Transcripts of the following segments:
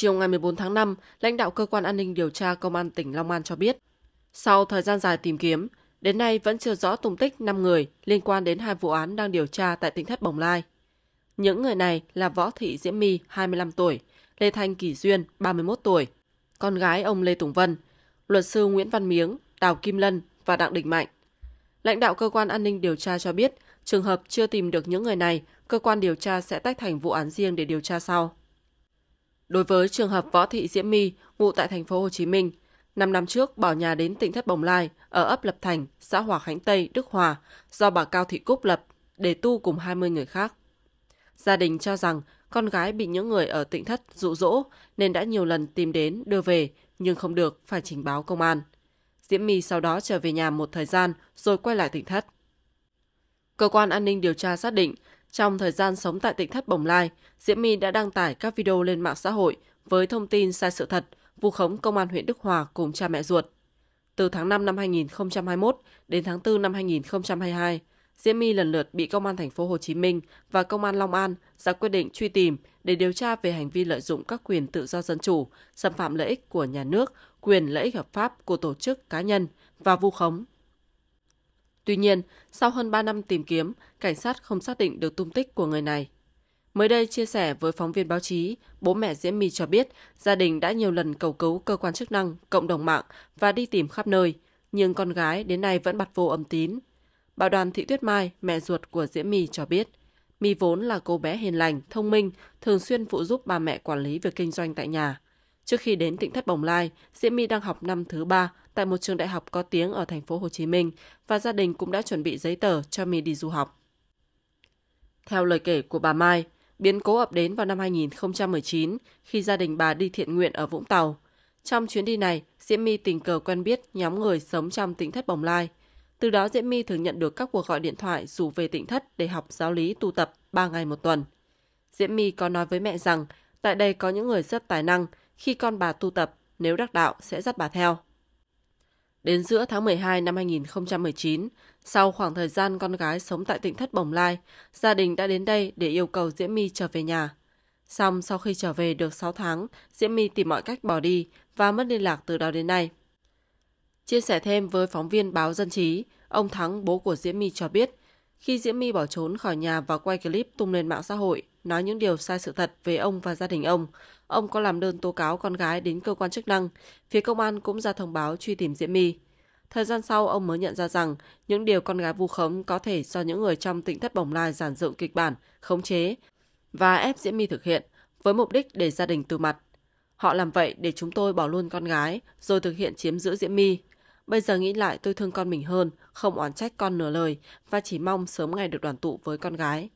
Chiều ngày 14 tháng 5, lãnh đạo cơ quan an ninh điều tra công an tỉnh Long An cho biết, sau thời gian dài tìm kiếm, đến nay vẫn chưa rõ tung tích 5 người liên quan đến hai vụ án đang điều tra tại tỉnh Thất Bồng Lai. Những người này là Võ Thị Diễm My, 25 tuổi, Lê Thanh Kỳ Duyên, 31 tuổi, con gái ông Lê Tùng Vân, luật sư Nguyễn Văn Miếng, Đào Kim Lân và Đặng Đình Mạnh. Lãnh đạo cơ quan an ninh điều tra cho biết, trường hợp chưa tìm được những người này, cơ quan điều tra sẽ tách thành vụ án riêng để điều tra sau. Đối với trường hợp Võ Thị Diễm My, ngụ tại thành phố Hồ Chí Minh, 5 năm trước bỏ nhà đến tỉnh Thất Bồng Lai ở ấp Lập Thành, xã Hòa Khánh Tây, Đức Hòa do bà Cao Thị Cúc lập để tu cùng 20 người khác. Gia đình cho rằng con gái bị những người ở tỉnh Thất dụ dỗ nên đã nhiều lần tìm đến đưa về nhưng không được phải trình báo công an. Diễm My sau đó trở về nhà một thời gian rồi quay lại tỉnh Thất. Cơ quan an ninh điều tra xác định trong thời gian sống tại tỉnh thất Bồng Lai, Diễm My đã đăng tải các video lên mạng xã hội với thông tin sai sự thật, vu khống công an huyện Đức Hòa cùng cha mẹ ruột. Từ tháng 5 năm 2021 đến tháng 4 năm 2022, Diễm My lần lượt bị công an thành phố Hồ Chí Minh và công an Long An ra quyết định truy tìm để điều tra về hành vi lợi dụng các quyền tự do dân chủ, xâm phạm lợi ích của nhà nước, quyền lợi ích hợp pháp của tổ chức cá nhân và vu khống Tuy nhiên, sau hơn 3 năm tìm kiếm, cảnh sát không xác định được tung tích của người này. Mới đây chia sẻ với phóng viên báo chí, bố mẹ Diễm My cho biết gia đình đã nhiều lần cầu cứu cơ quan chức năng, cộng đồng mạng và đi tìm khắp nơi, nhưng con gái đến nay vẫn bật vô âm tín. Bà Đoàn Thị Tuyết Mai, mẹ ruột của Diễm My cho biết, My vốn là cô bé hiền lành, thông minh, thường xuyên phụ giúp bà mẹ quản lý việc kinh doanh tại nhà. Trước khi đến tỉnh thất Bồng Lai, Diễm My đang học năm thứ ba tại một trường đại học có tiếng ở thành phố Hồ Chí Minh và gia đình cũng đã chuẩn bị giấy tờ cho My đi du học. Theo lời kể của bà Mai, biến cố ập đến vào năm 2019 khi gia đình bà đi thiện nguyện ở Vũng Tàu. Trong chuyến đi này, Diễm My tình cờ quen biết nhóm người sống trong tỉnh thất Bồng Lai. Từ đó Diễm My thường nhận được các cuộc gọi điện thoại rủ về tỉnh thất để học giáo lý tu tập 3 ngày một tuần. Diễm My có nói với mẹ rằng tại đây có những người rất tài năng khi con bà tu tập, nếu đắc đạo sẽ dắt bà theo. Đến giữa tháng 12 năm 2019, sau khoảng thời gian con gái sống tại tỉnh Thất Bồng Lai, gia đình đã đến đây để yêu cầu Diễm My trở về nhà. Xong sau khi trở về được 6 tháng, Diễm My tìm mọi cách bỏ đi và mất liên lạc từ đó đến nay. Chia sẻ thêm với phóng viên báo Dân Trí, ông Thắng, bố của Diễm My cho biết, khi Diễm My bỏ trốn khỏi nhà và quay clip tung lên mạng xã hội, nói những điều sai sự thật về ông và gia đình ông. Ông có làm đơn tố cáo con gái đến cơ quan chức năng, phía công an cũng ra thông báo truy tìm Diễm My. Thời gian sau, ông mới nhận ra rằng những điều con gái vu khống có thể do những người trong tỉnh thất bồng lai giản dựng kịch bản, khống chế và ép Diễm My thực hiện với mục đích để gia đình từ mặt. Họ làm vậy để chúng tôi bỏ luôn con gái rồi thực hiện chiếm giữ Diễm My. Bây giờ nghĩ lại tôi thương con mình hơn, không oán trách con nửa lời và chỉ mong sớm ngày được đoàn tụ với con gái.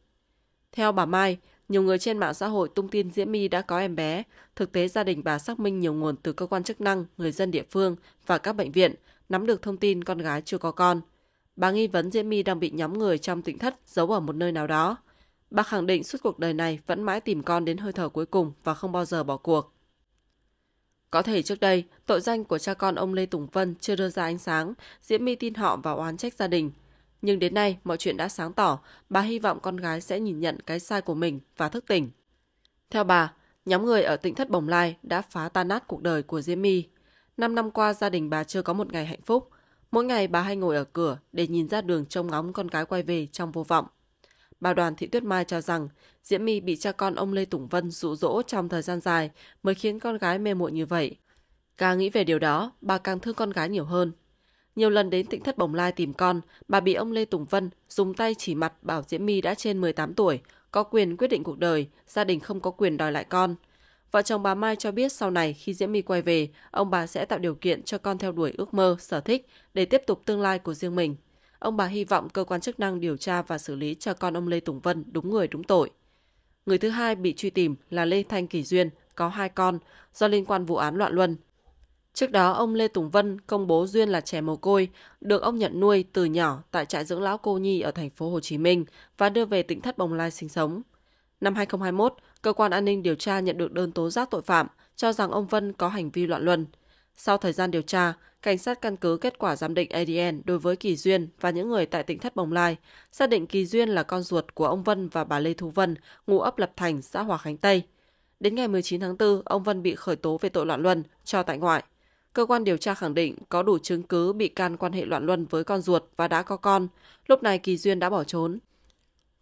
Theo bà Mai, nhiều người trên mạng xã hội tung tin Diễm My đã có em bé. Thực tế gia đình bà xác minh nhiều nguồn từ cơ quan chức năng, người dân địa phương và các bệnh viện, nắm được thông tin con gái chưa có con. Bà nghi vấn Diễm My đang bị nhóm người trong tỉnh thất giấu ở một nơi nào đó. Bà khẳng định suốt cuộc đời này vẫn mãi tìm con đến hơi thở cuối cùng và không bao giờ bỏ cuộc. Có thể trước đây, tội danh của cha con ông Lê Tùng Vân chưa đưa ra ánh sáng, Diễm My tin họ và oán trách gia đình. Nhưng đến nay, mọi chuyện đã sáng tỏ, bà hy vọng con gái sẽ nhìn nhận cái sai của mình và thức tỉnh. Theo bà, nhóm người ở tỉnh Thất Bồng Lai đã phá tan nát cuộc đời của Diễm My. Năm năm qua gia đình bà chưa có một ngày hạnh phúc. Mỗi ngày bà hay ngồi ở cửa để nhìn ra đường trông ngóng con gái quay về trong vô vọng. Bà Đoàn Thị Tuyết Mai cho rằng Diễm My bị cha con ông Lê Tùng Vân dụ dỗ trong thời gian dài mới khiến con gái mê muội như vậy. Càng nghĩ về điều đó, bà càng thương con gái nhiều hơn nhiều lần đến tỉnh thất Bồng Lai tìm con, bà bị ông Lê Tùng Vân dùng tay chỉ mặt bảo Diễm My đã trên 18 tuổi, có quyền quyết định cuộc đời, gia đình không có quyền đòi lại con. Vợ chồng bà Mai cho biết sau này khi Diễm My quay về, ông bà sẽ tạo điều kiện cho con theo đuổi ước mơ, sở thích để tiếp tục tương lai của riêng mình. Ông bà hy vọng cơ quan chức năng điều tra và xử lý cho con ông Lê Tùng Vân đúng người đúng tội. Người thứ hai bị truy tìm là Lê Thanh Kỳ Duyên, có hai con, do liên quan vụ án loạn luân, Trước đó, ông Lê Tùng Vân công bố Duyên là trẻ mồ côi, được ông nhận nuôi từ nhỏ tại trại dưỡng lão cô nhi ở thành phố Hồ Chí Minh và đưa về tỉnh Thất Bồng Lai sinh sống. Năm 2021, cơ quan an ninh điều tra nhận được đơn tố giác tội phạm cho rằng ông Vân có hành vi loạn luân. Sau thời gian điều tra, cảnh sát căn cứ kết quả giám định ADN đối với Kỳ Duyên và những người tại tỉnh Thất Bồng Lai, xác định Kỳ Duyên là con ruột của ông Vân và bà Lê Thu Vân, ngụ ấp Lập Thành, xã Hòa Khánh Tây. Đến ngày 19 tháng 4, ông Vân bị khởi tố về tội loạn luân, cho tại ngoại. Cơ quan điều tra khẳng định có đủ chứng cứ bị can quan hệ loạn luân với con ruột và đã có con, lúc này Kỳ Duyên đã bỏ trốn.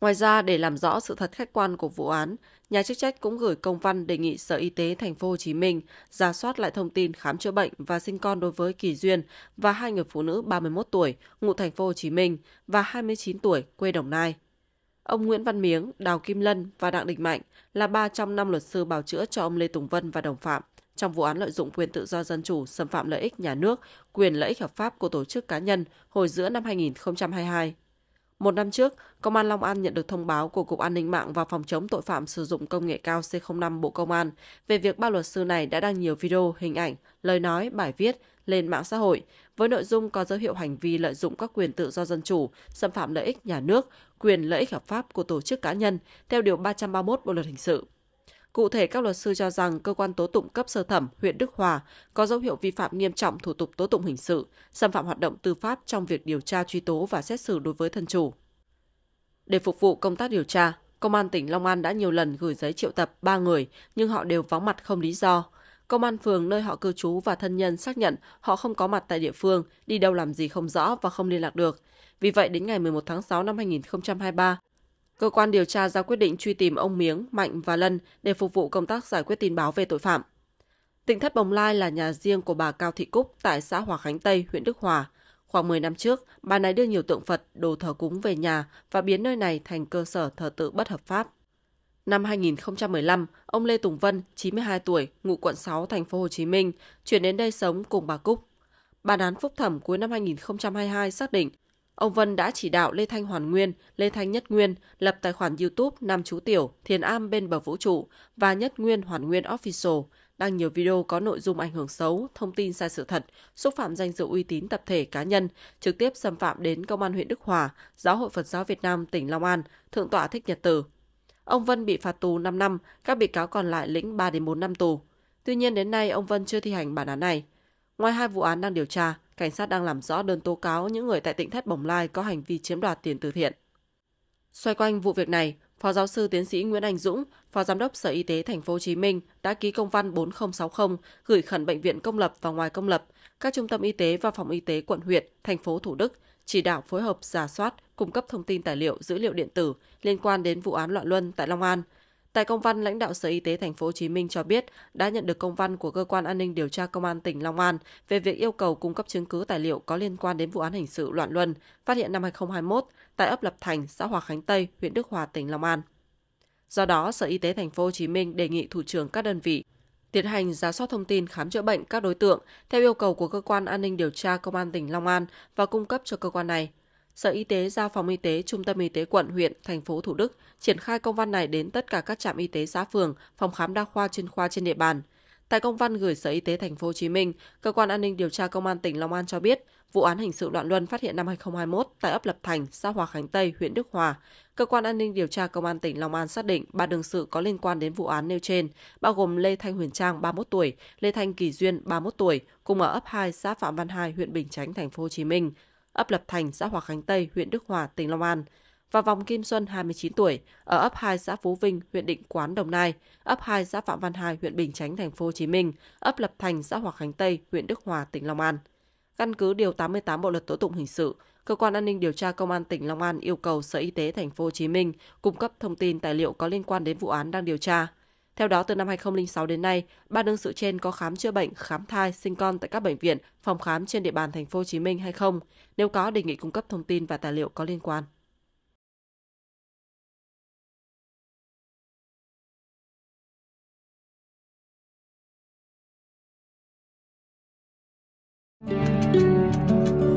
Ngoài ra, để làm rõ sự thật khách quan của vụ án, nhà chức trách cũng gửi công văn đề nghị Sở Y tế Thành phố Hồ Chí Minh ra soát lại thông tin khám chữa bệnh và sinh con đối với Kỳ Duyên và hai người phụ nữ 31 tuổi, ngụ Thành phố Hồ Chí Minh và 29 tuổi, quê Đồng Nai. Ông Nguyễn Văn Miếng, Đào Kim Lân và Đặng Đình Mạnh là ba trong năm luật sư bào chữa cho ông Lê Tùng Vân và đồng phạm trong vụ án lợi dụng quyền tự do dân chủ xâm phạm lợi ích nhà nước, quyền lợi ích hợp pháp của tổ chức cá nhân hồi giữa năm 2022. Một năm trước, Công an Long An nhận được thông báo của Cục An ninh mạng và Phòng chống tội phạm sử dụng công nghệ cao C05 Bộ Công an về việc ba luật sư này đã đăng nhiều video, hình ảnh, lời nói, bài viết lên mạng xã hội với nội dung có dấu hiệu hành vi lợi dụng các quyền tự do dân chủ, xâm phạm lợi ích nhà nước, quyền lợi ích hợp pháp của tổ chức cá nhân theo Điều 331 Bộ Luật Hình sự. Cụ thể, các luật sư cho rằng cơ quan tố tụng cấp sơ thẩm huyện Đức Hòa có dấu hiệu vi phạm nghiêm trọng thủ tục tố tụng hình sự, xâm phạm hoạt động tư pháp trong việc điều tra truy tố và xét xử đối với thân chủ. Để phục vụ công tác điều tra, Công an tỉnh Long An đã nhiều lần gửi giấy triệu tập 3 người, nhưng họ đều vắng mặt không lý do. Công an phường nơi họ cư trú và thân nhân xác nhận họ không có mặt tại địa phương, đi đâu làm gì không rõ và không liên lạc được. Vì vậy, đến ngày 11 tháng 6 năm 2023, cơ quan điều tra ra quyết định truy tìm ông Miếng, Mạnh và Lân để phục vụ công tác giải quyết tin báo về tội phạm. Tỉnh thất Bồng Lai là nhà riêng của bà Cao Thị Cúc tại xã Hòa Khánh Tây, huyện Đức Hòa. Khoảng 10 năm trước, bà này đưa nhiều tượng Phật, đồ thờ cúng về nhà và biến nơi này thành cơ sở thờ tự bất hợp pháp. Năm 2015, ông Lê Tùng Vân, 92 tuổi, ngụ quận 6, thành phố Hồ Chí Minh, chuyển đến đây sống cùng bà Cúc. Bản án phúc thẩm cuối năm 2022 xác định Ông Vân đã chỉ đạo Lê Thanh Hoàn Nguyên, Lê Thanh Nhất Nguyên lập tài khoản YouTube Nam Chú Tiểu, Thiền Am bên bờ vũ trụ và Nhất Nguyên Hoàn Nguyên Official đăng nhiều video có nội dung ảnh hưởng xấu, thông tin sai sự thật, xúc phạm danh dự uy tín tập thể cá nhân, trực tiếp xâm phạm đến Công an huyện Đức Hòa, Giáo hội Phật giáo Việt Nam tỉnh Long An, Thượng tọa Thích Nhật Tử. Ông Vân bị phạt tù 5 năm, các bị cáo còn lại lĩnh 3 đến 4 năm tù. Tuy nhiên đến nay ông Vân chưa thi hành bản án này. Ngoài hai vụ án đang điều tra, cảnh sát đang làm rõ đơn tố cáo những người tại tỉnh Thất Bồng Lai có hành vi chiếm đoạt tiền từ thiện. Xoay quanh vụ việc này, Phó giáo sư tiến sĩ Nguyễn Anh Dũng, Phó giám đốc Sở Y tế Thành phố Hồ Chí Minh đã ký công văn 4060 gửi khẩn bệnh viện công lập và ngoài công lập, các trung tâm y tế và phòng y tế quận huyện, thành phố Thủ Đức chỉ đạo phối hợp giả soát, cung cấp thông tin tài liệu, dữ liệu điện tử liên quan đến vụ án loạn luân tại Long An, Tại công văn, lãnh đạo Sở Y tế Thành phố Hồ Chí Minh cho biết đã nhận được công văn của cơ quan an ninh điều tra công an tỉnh Long An về việc yêu cầu cung cấp chứng cứ tài liệu có liên quan đến vụ án hình sự loạn luân phát hiện năm 2021 tại ấp Lập Thành, xã Hòa Khánh Tây, huyện Đức Hòa, tỉnh Long An. Do đó, Sở Y tế Thành phố Hồ Chí Minh đề nghị thủ trưởng các đơn vị tiến hành giả soát thông tin khám chữa bệnh các đối tượng theo yêu cầu của cơ quan an ninh điều tra công an tỉnh Long An và cung cấp cho cơ quan này Sở Y tế giao phòng y tế, trung tâm y tế quận, huyện, thành phố Thủ Đức triển khai công văn này đến tất cả các trạm y tế xã phường, phòng khám đa khoa chuyên khoa trên địa bàn. Tại công văn gửi Sở Y tế thành phố Hồ Chí Minh, cơ quan an ninh điều tra công an tỉnh Long An cho biết, vụ án hình sự loạn luân phát hiện năm 2021 tại ấp Lập Thành, xã Hòa Khánh Tây, huyện Đức Hòa. Cơ quan an ninh điều tra công an tỉnh Long An xác định ba đương sự có liên quan đến vụ án nêu trên, bao gồm Lê Thanh Huyền Trang 31 tuổi, Lê Thanh Kỳ Duyên 31 tuổi, cùng ở ấp 2 xã Phạm Văn Hai, huyện Bình Chánh, thành phố Hồ Chí Minh ấp Lập Thành, xã Hòa Khánh Tây, huyện Đức Hòa, tỉnh Long An, và Vòng Kim Xuân, 29 tuổi, ở ấp 2 xã Phú Vinh, huyện Định Quán, Đồng Nai, ấp 2 xã Phạm Văn Hai, huyện Bình Chánh, thành phố Hồ Chí Minh, ấp Lập Thành, xã Hòa Khánh Tây, huyện Đức Hòa, tỉnh Long An. Căn cứ điều 88 Bộ luật tố tụng hình sự, cơ quan an ninh điều tra công an tỉnh Long An yêu cầu Sở Y tế thành phố Hồ Chí Minh cung cấp thông tin tài liệu có liên quan đến vụ án đang điều tra theo đó, từ năm 2006 đến nay, ba đương sự trên có khám chữa bệnh, khám thai, sinh con tại các bệnh viện, phòng khám trên địa bàn thành phố Hồ Chí Minh hay không? Nếu có, đề nghị cung cấp thông tin và tài liệu có liên quan. Thank you.